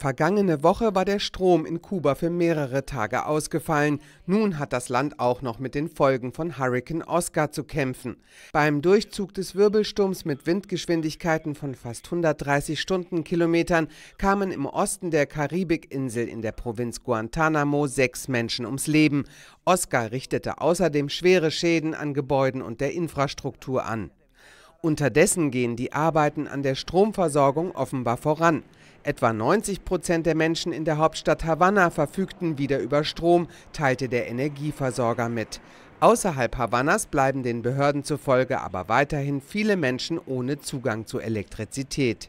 Vergangene Woche war der Strom in Kuba für mehrere Tage ausgefallen. Nun hat das Land auch noch mit den Folgen von Hurrikan Oscar zu kämpfen. Beim Durchzug des Wirbelsturms mit Windgeschwindigkeiten von fast 130 Stundenkilometern kamen im Osten der Karibikinsel in der Provinz Guantanamo sechs Menschen ums Leben. Oscar richtete außerdem schwere Schäden an Gebäuden und der Infrastruktur an. Unterdessen gehen die Arbeiten an der Stromversorgung offenbar voran. Etwa 90 Prozent der Menschen in der Hauptstadt Havanna verfügten wieder über Strom, teilte der Energieversorger mit. Außerhalb Havannas bleiben den Behörden zufolge aber weiterhin viele Menschen ohne Zugang zu Elektrizität.